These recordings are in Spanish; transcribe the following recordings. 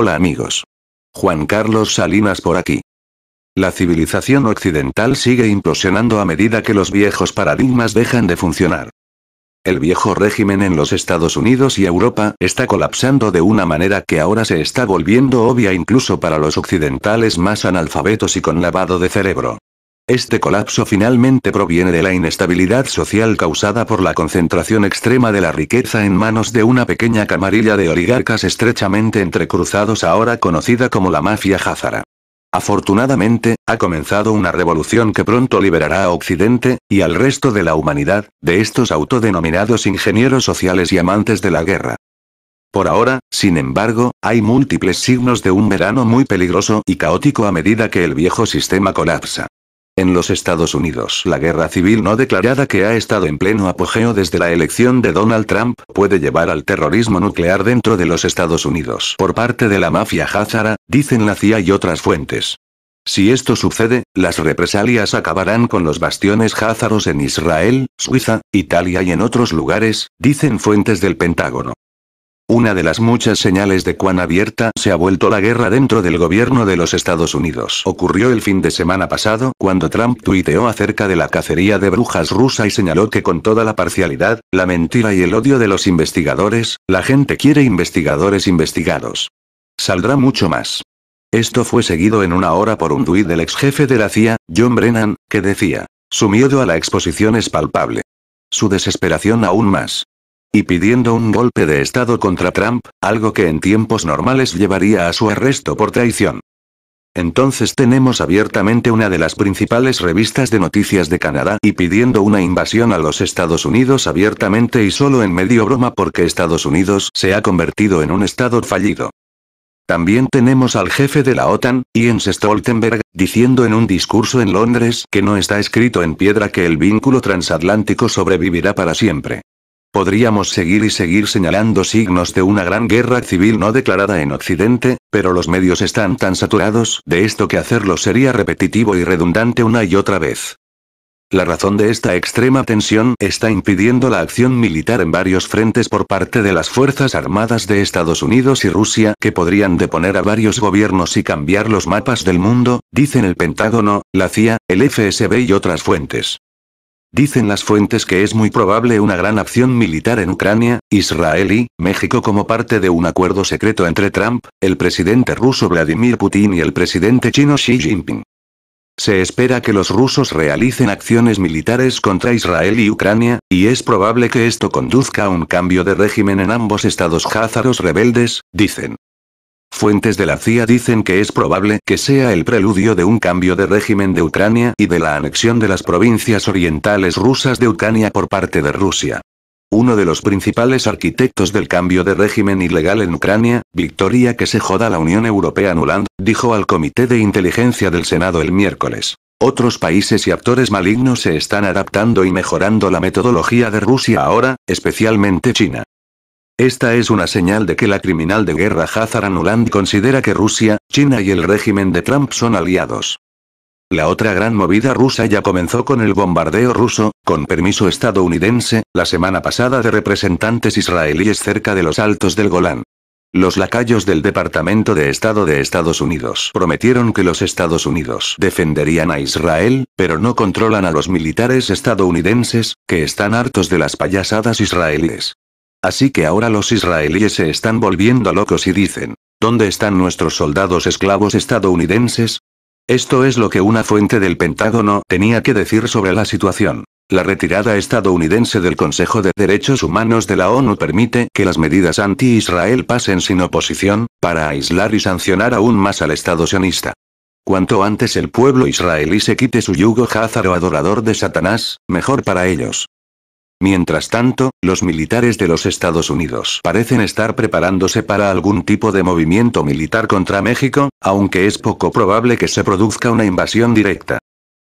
Hola amigos. Juan Carlos Salinas por aquí. La civilización occidental sigue implosionando a medida que los viejos paradigmas dejan de funcionar. El viejo régimen en los Estados Unidos y Europa está colapsando de una manera que ahora se está volviendo obvia incluso para los occidentales más analfabetos y con lavado de cerebro. Este colapso finalmente proviene de la inestabilidad social causada por la concentración extrema de la riqueza en manos de una pequeña camarilla de oligarcas estrechamente entrecruzados ahora conocida como la mafia jázara. Afortunadamente, ha comenzado una revolución que pronto liberará a Occidente, y al resto de la humanidad, de estos autodenominados ingenieros sociales y amantes de la guerra. Por ahora, sin embargo, hay múltiples signos de un verano muy peligroso y caótico a medida que el viejo sistema colapsa. En los Estados Unidos, la guerra civil no declarada que ha estado en pleno apogeo desde la elección de Donald Trump puede llevar al terrorismo nuclear dentro de los Estados Unidos por parte de la mafia házara, dicen la CIA y otras fuentes. Si esto sucede, las represalias acabarán con los bastiones házaros en Israel, Suiza, Italia y en otros lugares, dicen fuentes del Pentágono. Una de las muchas señales de cuán abierta se ha vuelto la guerra dentro del gobierno de los Estados Unidos ocurrió el fin de semana pasado cuando Trump tuiteó acerca de la cacería de brujas rusa y señaló que con toda la parcialidad, la mentira y el odio de los investigadores, la gente quiere investigadores investigados. Saldrá mucho más. Esto fue seguido en una hora por un tweet del ex jefe de la CIA, John Brennan, que decía, su miedo a la exposición es palpable. Su desesperación aún más y pidiendo un golpe de Estado contra Trump, algo que en tiempos normales llevaría a su arresto por traición. Entonces tenemos abiertamente una de las principales revistas de noticias de Canadá y pidiendo una invasión a los Estados Unidos abiertamente y solo en medio broma porque Estados Unidos se ha convertido en un estado fallido. También tenemos al jefe de la OTAN, Jens Stoltenberg, diciendo en un discurso en Londres que no está escrito en piedra que el vínculo transatlántico sobrevivirá para siempre. Podríamos seguir y seguir señalando signos de una gran guerra civil no declarada en Occidente, pero los medios están tan saturados de esto que hacerlo sería repetitivo y redundante una y otra vez. La razón de esta extrema tensión está impidiendo la acción militar en varios frentes por parte de las Fuerzas Armadas de Estados Unidos y Rusia que podrían deponer a varios gobiernos y cambiar los mapas del mundo, dicen el Pentágono, la CIA, el FSB y otras fuentes. Dicen las fuentes que es muy probable una gran acción militar en Ucrania, Israel y México como parte de un acuerdo secreto entre Trump, el presidente ruso Vladimir Putin y el presidente chino Xi Jinping. Se espera que los rusos realicen acciones militares contra Israel y Ucrania, y es probable que esto conduzca a un cambio de régimen en ambos estados házaros rebeldes, dicen. Fuentes de la CIA dicen que es probable que sea el preludio de un cambio de régimen de Ucrania y de la anexión de las provincias orientales rusas de Ucrania por parte de Rusia. Uno de los principales arquitectos del cambio de régimen ilegal en Ucrania, Victoria que se joda la Unión Europea Nuland, dijo al Comité de Inteligencia del Senado el miércoles. Otros países y actores malignos se están adaptando y mejorando la metodología de Rusia ahora, especialmente China. Esta es una señal de que la criminal de guerra Hazar Anuland considera que Rusia, China y el régimen de Trump son aliados. La otra gran movida rusa ya comenzó con el bombardeo ruso, con permiso estadounidense, la semana pasada de representantes israelíes cerca de los altos del Golán. Los lacayos del Departamento de Estado de Estados Unidos prometieron que los Estados Unidos defenderían a Israel, pero no controlan a los militares estadounidenses, que están hartos de las payasadas israelíes. Así que ahora los israelíes se están volviendo locos y dicen, ¿dónde están nuestros soldados esclavos estadounidenses? Esto es lo que una fuente del Pentágono tenía que decir sobre la situación. La retirada estadounidense del Consejo de Derechos Humanos de la ONU permite que las medidas anti-Israel pasen sin oposición, para aislar y sancionar aún más al Estado sionista. Cuanto antes el pueblo israelí se quite su yugo házaro adorador de Satanás, mejor para ellos. Mientras tanto, los militares de los Estados Unidos parecen estar preparándose para algún tipo de movimiento militar contra México, aunque es poco probable que se produzca una invasión directa.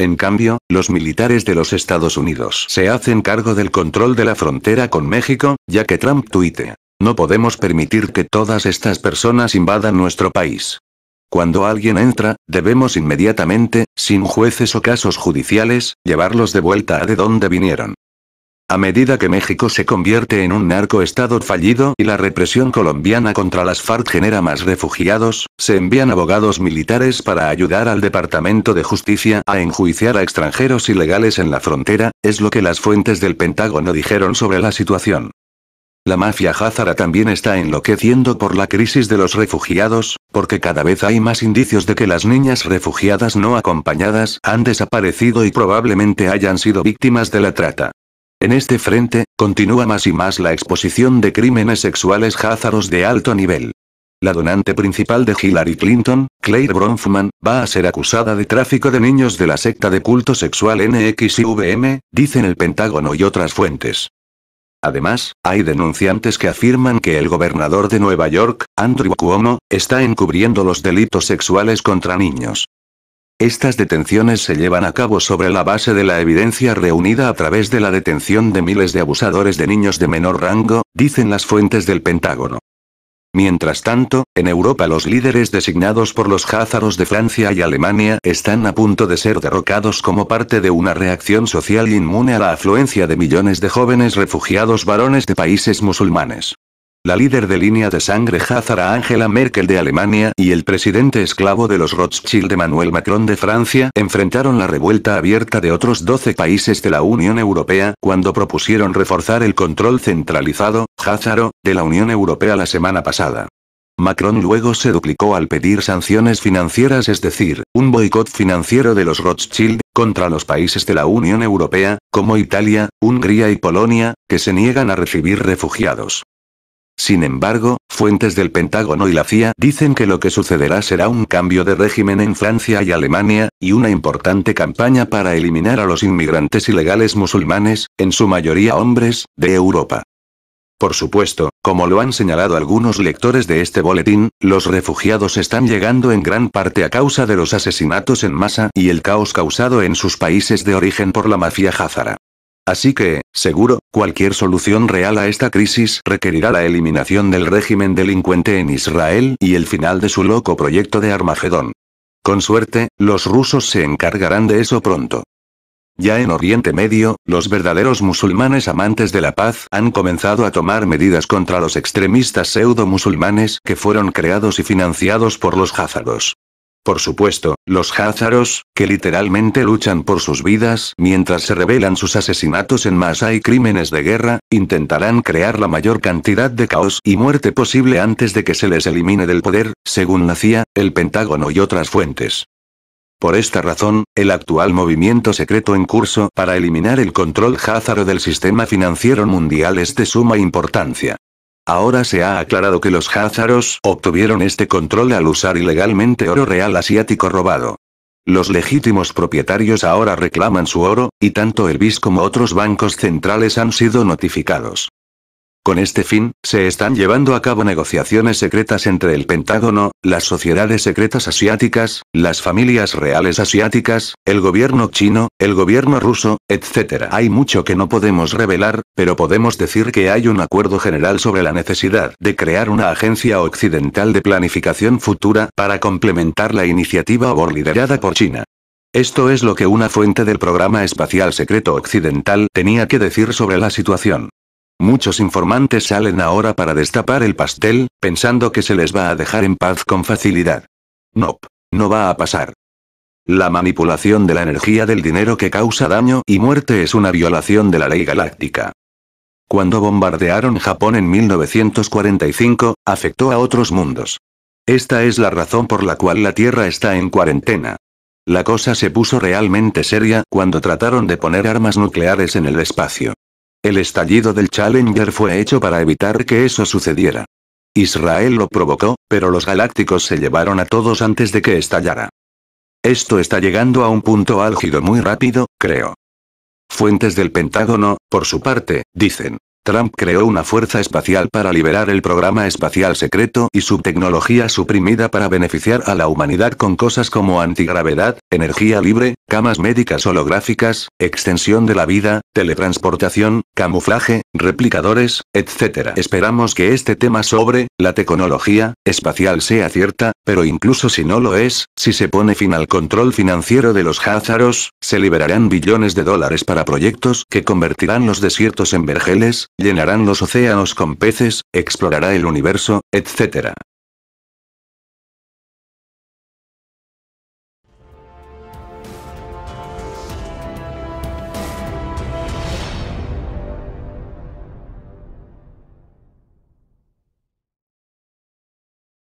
En cambio, los militares de los Estados Unidos se hacen cargo del control de la frontera con México, ya que Trump tuite. No podemos permitir que todas estas personas invadan nuestro país. Cuando alguien entra, debemos inmediatamente, sin jueces o casos judiciales, llevarlos de vuelta a de donde vinieron. A medida que México se convierte en un narcoestado fallido y la represión colombiana contra las FARC genera más refugiados, se envían abogados militares para ayudar al Departamento de Justicia a enjuiciar a extranjeros ilegales en la frontera, es lo que las fuentes del Pentágono dijeron sobre la situación. La mafia házara también está enloqueciendo por la crisis de los refugiados, porque cada vez hay más indicios de que las niñas refugiadas no acompañadas han desaparecido y probablemente hayan sido víctimas de la trata. En este frente, continúa más y más la exposición de crímenes sexuales házaros de alto nivel. La donante principal de Hillary Clinton, Claire Bronfman, va a ser acusada de tráfico de niños de la secta de culto sexual NXIVM, dicen el Pentágono y otras fuentes. Además, hay denunciantes que afirman que el gobernador de Nueva York, Andrew Cuomo, está encubriendo los delitos sexuales contra niños. Estas detenciones se llevan a cabo sobre la base de la evidencia reunida a través de la detención de miles de abusadores de niños de menor rango, dicen las fuentes del Pentágono. Mientras tanto, en Europa los líderes designados por los házaros de Francia y Alemania están a punto de ser derrocados como parte de una reacción social inmune a la afluencia de millones de jóvenes refugiados varones de países musulmanes la líder de línea de sangre Hazara Angela Merkel de Alemania y el presidente esclavo de los Rothschild Manuel Macron de Francia enfrentaron la revuelta abierta de otros 12 países de la Unión Europea cuando propusieron reforzar el control centralizado, Hazaro, de la Unión Europea la semana pasada. Macron luego se duplicó al pedir sanciones financieras, es decir, un boicot financiero de los Rothschild, contra los países de la Unión Europea, como Italia, Hungría y Polonia, que se niegan a recibir refugiados. Sin embargo, fuentes del Pentágono y la CIA dicen que lo que sucederá será un cambio de régimen en Francia y Alemania, y una importante campaña para eliminar a los inmigrantes ilegales musulmanes, en su mayoría hombres, de Europa. Por supuesto, como lo han señalado algunos lectores de este boletín, los refugiados están llegando en gran parte a causa de los asesinatos en masa y el caos causado en sus países de origen por la mafia házara. Así que, seguro, cualquier solución real a esta crisis requerirá la eliminación del régimen delincuente en Israel y el final de su loco proyecto de Armagedón. Con suerte, los rusos se encargarán de eso pronto. Ya en Oriente Medio, los verdaderos musulmanes amantes de la paz han comenzado a tomar medidas contra los extremistas pseudo-musulmanes que fueron creados y financiados por los házaros. Por supuesto, los házaros, que literalmente luchan por sus vidas mientras se revelan sus asesinatos en masa y crímenes de guerra, intentarán crear la mayor cantidad de caos y muerte posible antes de que se les elimine del poder, según la el Pentágono y otras fuentes. Por esta razón, el actual movimiento secreto en curso para eliminar el control házaro del sistema financiero mundial es de suma importancia. Ahora se ha aclarado que los házaros obtuvieron este control al usar ilegalmente oro real asiático robado. Los legítimos propietarios ahora reclaman su oro, y tanto el BIS como otros bancos centrales han sido notificados. Con este fin, se están llevando a cabo negociaciones secretas entre el Pentágono, las sociedades secretas asiáticas, las familias reales asiáticas, el gobierno chino, el gobierno ruso, etc. Hay mucho que no podemos revelar, pero podemos decir que hay un acuerdo general sobre la necesidad de crear una agencia occidental de planificación futura para complementar la iniciativa OBOR liderada por China. Esto es lo que una fuente del programa espacial secreto occidental tenía que decir sobre la situación. Muchos informantes salen ahora para destapar el pastel, pensando que se les va a dejar en paz con facilidad. Nope. No va a pasar. La manipulación de la energía del dinero que causa daño y muerte es una violación de la ley galáctica. Cuando bombardearon Japón en 1945, afectó a otros mundos. Esta es la razón por la cual la Tierra está en cuarentena. La cosa se puso realmente seria cuando trataron de poner armas nucleares en el espacio. El estallido del Challenger fue hecho para evitar que eso sucediera. Israel lo provocó, pero los galácticos se llevaron a todos antes de que estallara. Esto está llegando a un punto álgido muy rápido, creo. Fuentes del Pentágono, por su parte, dicen, Trump creó una fuerza espacial para liberar el programa espacial secreto y su tecnología suprimida para beneficiar a la humanidad con cosas como antigravedad, energía libre, camas médicas holográficas, extensión de la vida, teletransportación, camuflaje, replicadores, etc. Esperamos que este tema sobre la tecnología espacial sea cierta, pero incluso si no lo es, si se pone fin al control financiero de los házaros, se liberarán billones de dólares para proyectos que convertirán los desiertos en vergeles, llenarán los océanos con peces, explorará el universo, etc.